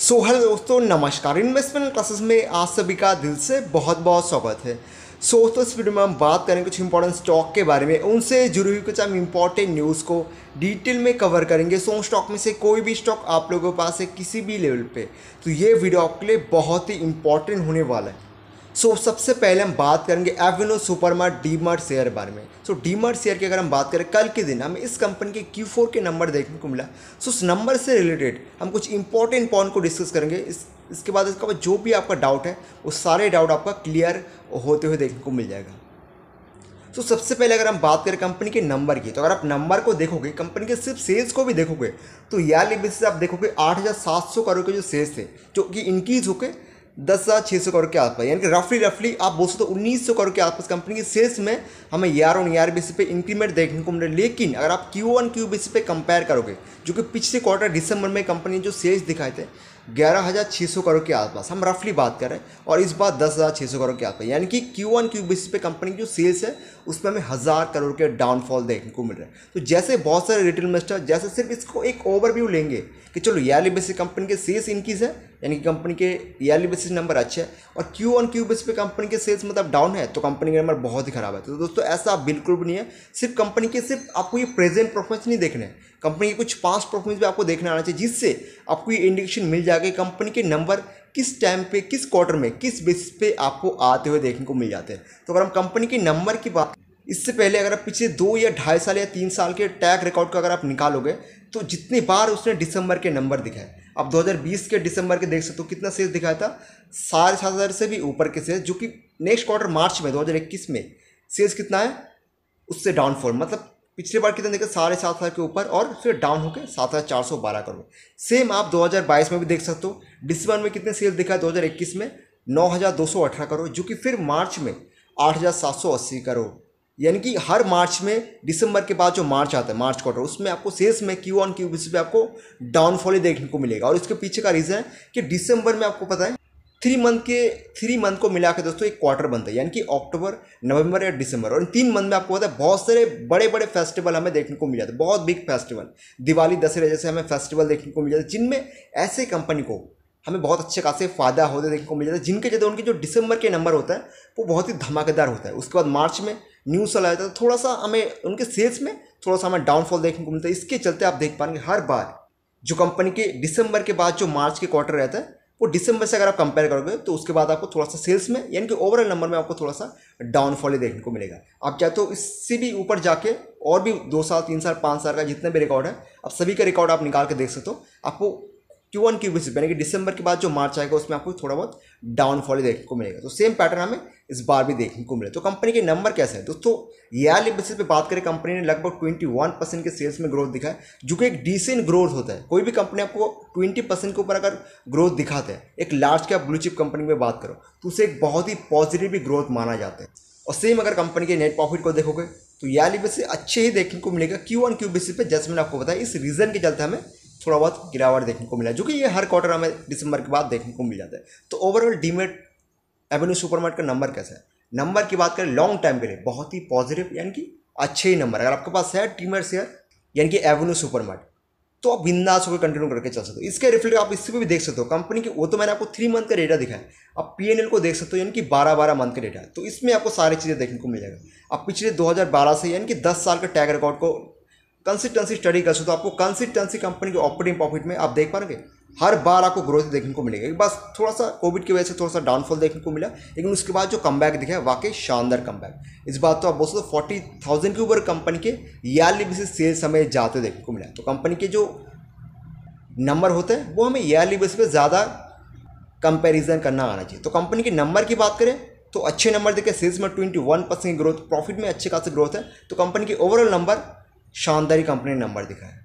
so hello दोस्तों नमस्कार investment classes में आप सभी का दिल से बहुत बहुत स्वागत है सो so, दोस्तों इस वीडियो में हम बात करेंगे कुछ इंपॉर्टेंट स्टॉक के बारे में उनसे जुड़ी हुई कुछ हम इंपॉर्टेंट न्यूज़ को डिटेल में कवर करेंगे सो स्टॉक में से कोई भी स्टॉक आप लोगों के पास है किसी भी लेवल पे तो ये वीडियो आपके लिए बहुत ही इंपॉर्टेंट होने वाला है सो so, सबसे पहले हम बात करेंगे Avenue Supermart DMart share बारे में so so, DMart share की अगर हम बात करें कल के दिन हमें इस कंपनी के क्यू फोर के नंबर देखने को मिला सो so, उस नंबर से रिलेटेड हम कुछ इंपॉर्टेंट पॉइंट को डिस्कस करेंगे इस इसके बाद इसका जो भी आपका डाउट है वो सारे डाउट आपका क्लियर होते हुए देखने को मिल जाएगा तो so, सबसे पहले अगर हम बात करें कंपनी के नंबर की तो अगर आप नंबर को देखोगे कंपनी के सिर्फ सेल्स को भी देखोगे तो ईयरली बेसिस आप देखोगे आठ हज़ार सात सौ करोड़ के जो सेल्स थे जो कि इंक्रीज होकर दस हज़ार छः सौ करोड़ के आसपास यानी कि रफली रफली आप बोल सकते हो उन्नीस सौ करोड़ के आसपास कंपनी की सेल्स में हमें ईयर ऑन ईयर बेसिस पे इंक्रीमेंट देखने को मिले लेकिन अगर आप क्यू वन क्यू बेसिस पे कंपेयर करोगे जो कि पिछले क्वार्टर दिसंबर में कंपनी जो सेल्स दिखाए थे ग्यारह हज़ार छः सौ करोड़ के आसपास हम रफली बात करें और इस बार दस हज़ार छः सौ करोड़ के आसपास यानी कि क्यू वन क्यू बेसिस पे कंपनी की जो सेल्स है उसमें हमें हज़ार करोड़ के डाउनफॉल देखने को मिल रहा है तो जैसे बहुत सारे रिटेल इन्वेस्टर जैसे सिर्फ इसको एक ओवरव्यू लेंगे कि चलो ईयरली बेसिस कंपनी के सेल्स इंक्रीज है यानी कि कंपनी के ईयरली बेसिस नंबर अच्छे हैं और क्यू ऑन क्यू बेसिस पे कंपनी के सेल्स मतलब डाउन है तो कंपनी के नंबर बहुत ही खराब है तो दोस्तों ऐसा बिल्कुल भी नहीं है सिर्फ कंपनी के सिर्फ आपको ये प्रेजेंट परफॉर्मेंस नहीं देखने हैं कंपनी के कुछ पास्ट परफॉर्मेंस भी आपको देखने आना चाहिए जिससे आपको ये इंडिकेशन मिल जाएगा कंपनी के नंबर किस टाइम पे किस क्वार्टर में किस बेसिस पे आपको आते हुए देखने को मिल जाते हैं तो अगर हम कंपनी के नंबर की बात इससे पहले अगर आप पिछले दो या ढाई साल या तीन साल के टैग रिकॉर्ड को अगर आप निकालोगे तो जितनी बार उसने दिसंबर के नंबर दिखाए आप 2020 के दिसंबर के देख सकते हो कितना सेल्स दिखाया था साढ़े सात हज़ार से भी ऊपर के सेल्स जो कि नेक्स्ट क्वार्टर मार्च में 2021 में सेल्स कितना है उससे डाउनफॉल मतलब पिछले बार कितने देखा साढ़े सात हज़ार के ऊपर और फिर डाउन होकर सात हज़ार चार सौ बारह करोड़ सेम आप 2022 में भी देख सकते हो डिसंबर में कितने सेल दिखा इक्कीस में नौ हज़ार दो सौ अठारह करोड़ जो कि फिर मार्च में आठ हज़ार सात सौ अस्सी करोड़ यानी कि हर मार्च में दिसंबर के बाद जो मार्च आता है मार्च क्वार्टर उसमें आपको सेल्स में क्यू ऑन क्यू बेसिस पे आपको डाउनफॉल ही देखने को मिलेगा और इसके पीछे का रीज़न है कि दिसंबर में आपको पता है थ्री मंथ के थ्री मंथ को मिला के दोस्तों एक क्वार्टर बनता है यानी कि अक्टूबर नवंबर या दिसंबर और इन तीन मंथ में आपको पता है बहुत सारे बड़े बड़े फेस्टिवल हमें देखने को मिल जाते हैं बहुत बिग फेस्टिवल दिवाली दशहरा जैसे हमें फेस्टिवल देखने को मिल जाते हैं जिनमें ऐसे कंपनी को हमें बहुत अच्छे खासे फ़ायदा होते देखने को मिल जाता है जिनके चलते उनके जो दिसंबर के नंबर होता है वो बहुत ही धमाकेदार होता है उसके बाद मार्च में न्यूज़ चला जाता है तो थोड़ा सा हमें उनके सेल्स में थोड़ा सा हमें डाउनफॉल देखने को मिलता है इसके चलते आप देख पाएंगे हर बार जो कंपनी के दिसंबर के बाद जो मार्च के क्वार्टर रहता है वो दिसंबर से अगर आप कंपेयर करोगे तो उसके बाद आपको थोड़ा सा सेल्स में यानी कि ओवरऑल नंबर में आपको थोड़ा सा डाउनफॉल ही देखने को मिलेगा आप चाहे तो इससे भी ऊपर जाके और भी दो साल तीन साल पाँच साल का जितने भी रिकॉर्ड है आप सभी का रिकॉर्ड आप निकाल के देख सकते हो आपको क्यू वन क्यू बी यानी कि दिसंबर के बाद जो मार्च आएगा उसमें आपको थोड़ा बहुत डाउनफॉल ही देखने को मिलेगा तो सेम पैटर्न हमें इस बार भी देखने को मिले तो कंपनी के नंबर कैसे हैं दोस्तों ईयरली बेसिस पे बात करें कंपनी ने लगभग 21 परसेंट के सेल्स में ग्रोथ दिखाया जो कि एक डिसेंट ग्रोथ होता है कोई भी कंपनी आपको 20 परसेंट के ऊपर अगर ग्रोथ दिखाते हैं एक large cap blue chip company में बात करो तो उसे एक बहुत ही पॉजिटिव भी ग्रोथ माना जाता है और सेम अगर कंपनी के नेट प्रॉफिट को देखोगे तो ईयरली बेसिस अच्छे ही देखने को मिलेगा क्यू वन क्यू बेसिस पे जैसे मैंने आपको बताया इस रीज़न के चलते हमें थोड़ा बहुत गिरावट देखने को मिला जो कि ये हर क्वार्टर हमें दिसंबर के बाद देखने को मिल जाता है तो ओवरऑल डीमेट एवेन्यू सुपरमार्ट का नंबर कैसा है नंबर की बात करें लॉन्ग टाइम के लिए बहुत ही पॉजिटिव यानी कि अच्छे ही नंबर अगर आपके पास है टीमर शेयर यानी कि एवेन्यू सुपर तो आप बिंदास होकर कंटिन्यू करके चल सकते हो इसके रिफ्लेक्ट आप इससे भी देख सकते हो कंपनी की वो तो मैंने आपको थ्री मंथ का डेटा दिखाया आप पी एन एल को देख सकते हो यानी कि बारह बारह मंथ का डेटा है तो इसमें आपको सारी चीज़ें देखने को मिलेगा आप पिछले दो हज़ार बारह से यानी कि दस साल का टैग रिकॉर्ड को कंसिस्टेंसी स्टडी कर सकते हो आपको कंसिस्टेंसी कंपनी के ऑपरेटिंग प्रॉफिट में आप देख पाएंगे हर बार आपको ग्रोथ देखने को मिलेगा एक बस थोड़ा सा कोविड की वजह से थोड़ा सा डाउनफॉल देखने को मिला लेकिन उसके बाद जो कम बैक दिखा है वाकई शानदार कम बैक इस बात तो आप बोल सकते फोर्टी थाउजेंड के ऊपर कंपनी के ईयरली बेसिस सेल्स हमें जाते देखने को मिला तो कंपनी के जो नंबर होते हैं वो हमें ईयरली बेसिस पर ज़्यादा कंपेरिजन करना आना चाहिए तो कंपनी के नंबर की बात करें तो अच्छे नंबर देखें सेल्स में twenty one percent growth profit में अच्छे खासे ग्रोथ है तो कंपनी की ओवरऑल नंबर शानदारी कंपनी ने नंबर दिखा है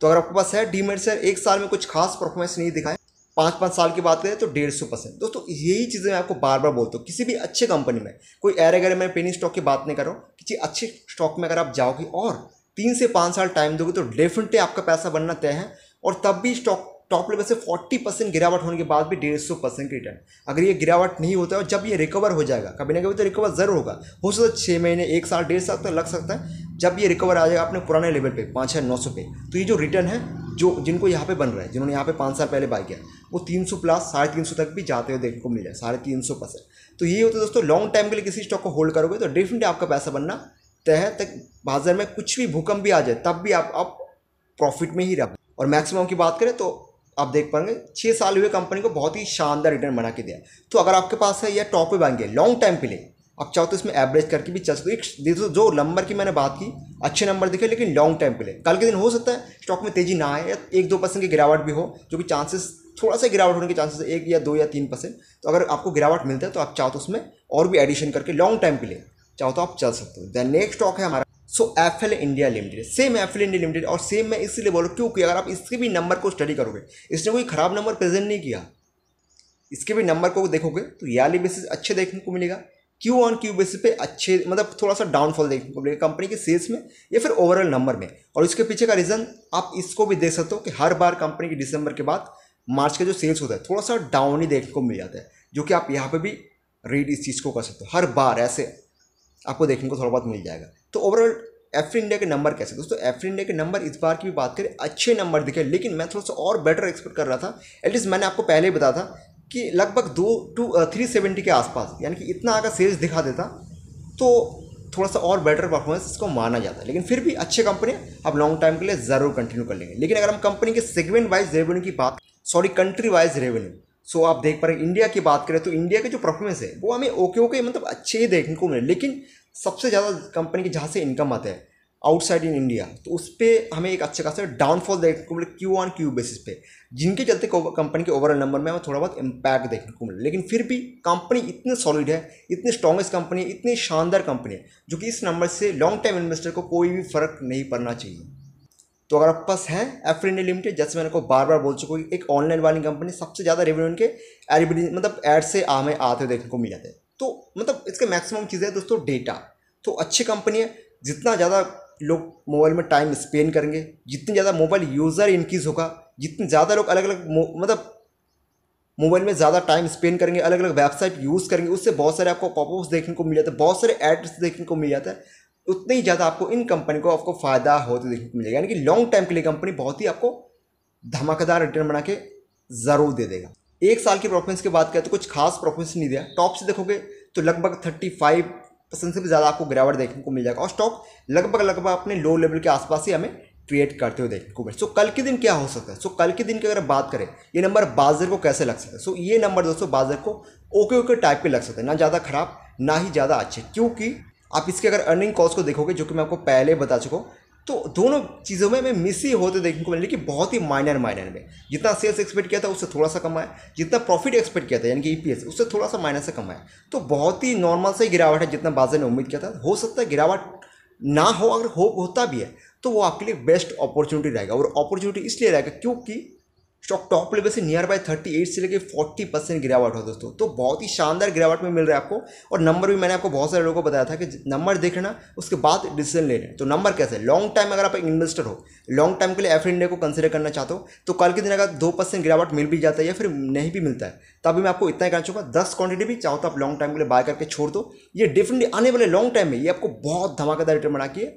तो अगर आपके पास है डीमेट शेयर एक साल में कुछ खास परफॉर्मेंस नहीं दिखाए पाँच पाँच साल की बात करें तो डेढ़ सौ परसेंट दोस्तों यही चीज़ें मैं आपको बार बार बोलता हूँ किसी भी अच्छे कंपनी में कोई एरे गैर मैं पेनी स्टॉक की बात नहीं कर रहा हूँ किसी अच्छे स्टॉक में अगर आप जाओगे और तीन से पाँच साल टाइम दोगे तो डेफिनेटली आपका पैसा बनना तय है और तब भी स्टॉक टॉप लेवल से 40 परसेंट गिरावट होने के बाद भी डेढ़ सौ परसेंट रिटर्न अगर ये गिरावट नहीं होता है और जब ये रिकवर हो जाएगा कभी ना कभी तो रिकवर जरूर होगा हो सकता है छः महीने एक साल डेढ़ साल तक लग सकता है जब ये रिकवर आ जाएगा अपने पुराने लेवल पे पाँच हज़ार नौ सौ पे तो ये जो रिटर्न है जो जिनको यहाँ पे बन रहा है जिन्होंने यहाँ पे पाँच साल पहले बाई किया वो तीन सौ प्लस साढ़े तीन सौ तक भी जाते हुए देखने को मिल जाए साढ़े तीन सौ परसेंट तो ये होता है दोस्तों लॉन्ग टाइम के लिए किसी स्टॉक को होल्ड करोगे तो डेफिनेटली आपका पैसा बनना तय तक बाजार में कुछ भी भूकंप भी आ जाए तब भी आप, आप प्रॉफिट में ही रह और मैक्सिमम की बात करें तो आप देख पाएंगे छः साल हुए कंपनी को बहुत ही शानदार रिटर्न बना के दिया तो अगर आपके पास है यह टॉप पे बैंक है लॉन्ग टाइम के लिए आप चाहो तो इसमें एवरेज करके भी चल सकते हो जो नंबर की मैंने बात की अच्छे नंबर दिखे लेकिन लॉन्ग टाइम के लिए कल के दिन हो सकता है स्टॉक में तेजी ना आए या एक दो परसेंट की गिरावट भी हो जो कि चांसेस थोड़ा सा गिरावट होने के चांसेस एक या दो या तीन परसेंट तो अगर आपको गिरावट मिलता है तो आप चाहो तो उसमें और भी एडिशन करके लॉन्ग टाइम के लिए चाहो तो आप चल सकते हो दैन नेक्स्ट स्टॉक है हमारा so F L India limited same F L India limited और सेम मैं इसलिए बोलूँ क्योंकि अगर आप इसके भी नंबर को स्टडी करोगे इसने कोई ख़राब नंबर प्रेजेंट नहीं किया इसके भी नंबर को देखोगे तो याली बेसिस अच्छे देखने को मिलेगा क्यू ऑन क्यू बेसिस पे अच्छे मतलब थोड़ा सा डाउनफॉल देखने को मिलेगा कंपनी के सेल्स में या फिर ओवरऑल नंबर में और इसके पीछे का रीज़न आप इसको भी देख सकते हो कि हर बार कंपनी के दिसंबर के बाद मार्च का जो सेल्स होता है थोड़ा सा डाउन ही देखने को मिल जाता है जो कि आप यहाँ पर भी रीड इस चीज़ को कर सकते हो हर बार ऐसे आपको देखने को थोड़ा बहुत मिल जाएगा तो ओवरऑल एफ इंडिया के नंबर कैसे दोस्तों एफ इंडिया के नंबर इस बार की भी बात करें अच्छे नंबर दिखे लेकिन मैं थोड़ा सा और बेटर एक्सपेक्ट कर रहा था एटलीस्ट मैंने आपको पहले ही बताया था कि लगभग दो टू थ्री सेवेंटी के आसपास यानी कि इतना अगर सेल्स दिखा देता तो थोड़ा सा और बेटर परफॉर्मेंस इसको माना जाता है लेकिन फिर भी अच्छे कंपनी आप लॉन्ग टाइम के लिए ज़रूर कंटिन्यू कर लेंगे लेकिन अगर हम कंपनी के सेगमेंट वाइज रेवेन्यू की बात sorry country wise revenue so आप देख पा रहे इंडिया की बात करें तो इंडिया के जो परफॉर्मेंस है वो हमें ओके ओके मतलब अच्छे ही देखने को मिले लेकिन सबसे ज़्यादा कंपनी के जहाँ से इनकम आता है आउटसाइड इन इंडिया तो उस पर हमें एक अच्छे खासा डाउनफॉल देखने को मिले क्यू ऑन क्यू बेसिस पे जिनके चलते कंपनी के ओवरऑल नंबर में हमें थोड़ा बहुत इम्पैक्ट देखने को मिले लेकिन फिर भी कंपनी इतनी सॉलिड है इतनी स्ट्रॉगेस्ट कंपनी है इतनी शानदार कंपनी है जो कि इस नंबर से लॉन्ग टाइम इन्वेस्टर को कोई भी फर्क नहीं पड़ना चाहिए तो अगर आपके पास है एफ इंडिया लिमिटेड जैसे मैंने को बार बार बोल चुका हूँ एक ऑनलाइन वाली कंपनी सबसे ज़्यादा रेवेन्यू इनके एडवर्टीज मतलब एड से हमें आते देखने को मिल जाते हैं तो मतलब इसके मैक्सिमम चीज़ें है दोस्तों डेटा तो अच्छी कंपनी है जितना ज़्यादा लोग मोबाइल में टाइम स्पेंड करेंगे जितनी ज़्यादा मोबाइल यूज़र इंक्रीज़ होगा जितने ज़्यादा लोग अलग अलग मतलब मोबाइल में ज़्यादा टाइम स्पेंड करेंगे अलग अलग वेबसाइट यूज़ करेंगे उससे बहुत सारे आपको पॉपअप्स देखने को मिल जाते हैं बहुत सारे एड्स देखने को मिल जाता है उतनी ही ज़्यादा आपको इन कंपनी को आपको फ़ायदा होते तो देखने को मिलेगा यानी कि लॉन्ग टाइम के लिए कंपनी बहुत ही आपको धमाकेदार रिटर्न बना के ज़रूर दे देगा एक साल की परफॉर्मेंस की बात करें तो कुछ खास परफॉर्मेंस नहीं दिया टॉप से देखोगे तो लगभग थर्टी फाइव परसेंट से भी ज़्यादा आपको गिरावट देखने को मिल जाएगा और स्टॉक लगभग लगभग अपने लो लेवल के आसपास ही हमें ट्रेड करते हुए देखने को मिले सो कल के दिन क्या हो सकता है सो कल के दिन की अगर बात करें ये नंबर बाजर को कैसे लग सकता है सो ये नंबर दोस्तों बाजर को ओके ओके टाइप के लग सकता है ना ज़्यादा खराब ना ही ज़्यादा अच्छे क्योंकि आप इसके अगर अर्निंग कॉस्ट को देखोगे जो कि मैं आपको पहले बता चुका हूँ तो दोनों चीज़ों में हमें मिस ही होते देखने को मिले कि बहुत ही माइनर माइनर में जितना सेल्स एक्सपेक्ट किया था उससे थोड़ा सा कम आया जितना प्रॉफिट एक्सपेक्ट किया था यानी कि ईपीएस उससे थोड़ा सा माइनस से कम आया तो बहुत ही नॉर्मल से गिरावट है जितना बाजार ने उम्मीद किया था हो सकता है गिरावट ना हो अगर हो होता भी है तो वो आपके लिए बेस्ट अपॉर्चुनिटी रहेगा और अपॉर्चुनिटी इसलिए रहेगा क्योंकि स्टॉक टॉप लेवल से नियर बाय थर्टी एट से लेकर फोर्टी परसेंट गिरावट हो दोस्तों तो बहुत ही शानदार गिरावट में मिल रहा है आपको और नंबर भी मैंने आपको बहुत सारे लोगों को बताया था कि नंबर देखना उसके बाद डिसीजन लेने तो नंबर कैसे लॉन्ग टाइम अगर आप इन्वेस्टर हो लॉन्ग टाइम के लिए एफ इंडिया को कंसिडर करना चाहते हो तो कल के दिन अगर दो परसेंट गिरावट मिल भी जाता है या फिर नहीं भी मिलता है तभी मैं आपको इतना ही कहना चाहूँगा दस क्वांटिटी भी चाहो तो आप लॉन्ग टाइम के लिए बाय करके छोड़ दो ये डेफिनेटली आने वाले लॉन्ग टाइम में ये आपको बहुत धमाकेदार रिटर्न बना के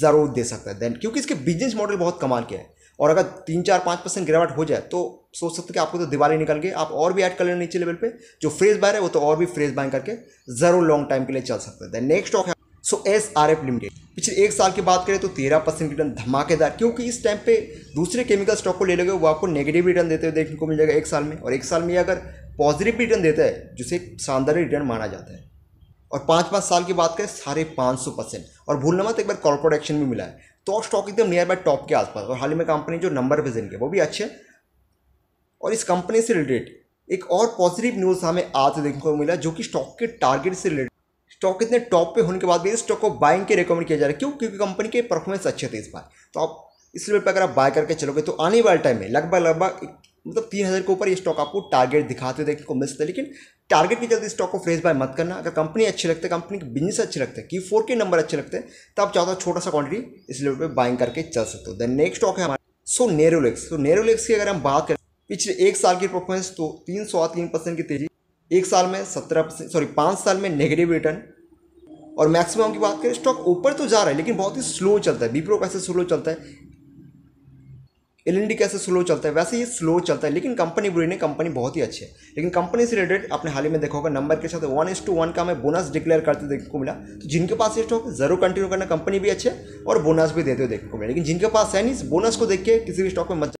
जरूर दे सकता है देन क्योंकि इसके बिजनेस मॉडल बहुत कमाल के हैं और अगर तीन चार पाँच परसेंट गिरावट हो जाए तो सोच सकते कि आपको तो दिवाली निकल गई आप और भी ऐड कर लेना नीचे लेवल पे जो फ्रेज बायर है वो तो और भी फ्रेज बाइंग करके ज़रूर लॉन्ग टाइम के लिए चल सकते हैं नेक्स्ट स्टॉक है so S R F limited पिछले एक साल की बात करें तो तेरह परसेंट रिटर्न धमाकेदार क्योंकि इस टाइम पे दूसरे केमिकल स्टॉक को ले लोगे वो आपको नेगेटिव रिटर्न देते हुए देखने को मिल जाएगा एक साल में और एक साल में अगर पॉजिटिव रिटर्न देता है जिसे शानदार रिटर्न माना जाता है और पाँच पाँच साल की बात करें साढ़े पाँच सौ परसेंट और भूलना मत एक बार कॉर्पोरेट एक्शन भी मिला है तो स्टॉक एकदम नियर बाय टॉप के आसपास और हाल ही में कंपनी जो नंबर पर जिनके वो भी अच्छे और इस कंपनी से रिलेटेड एक और पॉजिटिव न्यूज़ हमें आज देखने को मिला जो कि स्टॉक के टारगेट से रिलेटेड स्टॉक इतने टॉप पे होने के बाद भी स्टॉक को बाइंग के रिकमेंड किया जा रहा है क्यों क्योंकि कंपनी के परफॉर्मेंस अच्छे थे इस बार तो आप इस लेवल पर अगर आप बाय करके चलोगे तो आने वाले टाइम में लगभग लगभग मतलब तीन हज़ार के ऊपर ये स्टॉक आपको टारगेट दिखाते देखने को मिल सकता है लेकिन टारगेट की जल्दी स्टॉक को फ्रेस बाय मत करना अगर कंपनी अच्छी लगती है कंपनी के बिजनेस अच्छे लगते हैं की फोर के नंबर अच्छे लगते हैं तो आप चाहते हो छोटा सा क्वांटिटी इस लेवल पर बाइंग करके चल सकते हो देन नेक्स्ट स्टॉक है हमारा सो नेरोलेक्स तो नेरोलेक्स की अगर हम बात करें पिछले एक साल की परफॉर्मेंस तो तीन सौ तीन परसेंट की तेजी एक साल में सत्रह परसेंट सॉरी पाँच साल में नेगेटिव रिटर्न और मैक्सिमम की बात करें स्टॉक ऊपर तो जा रहा है लेकिन बहुत ही स्लो चलता है बीप्रो कैसे स्लो चलता है एल कैसे स्लो चलता है वैसे ही स्लो चलता है लेकिन कंपनी बुरी नहीं कंपनी बहुत ही अच्छी है लेकिन कंपनी से रिलेटेड आपने हाल ही में देखा होगा नंबर के साथ वन एस टू वन का हमें बोनस डिक्लेयर करते देखने को मिला तो जिनके पास ये स्टॉक जरूर कंटिन्यू करना कंपनी भी अच्छी है और बोनस भी देते हुए देखने को मिला लेकिन जिनके पास है नहीं बोनस को देख के किसी भी स्टॉक में मत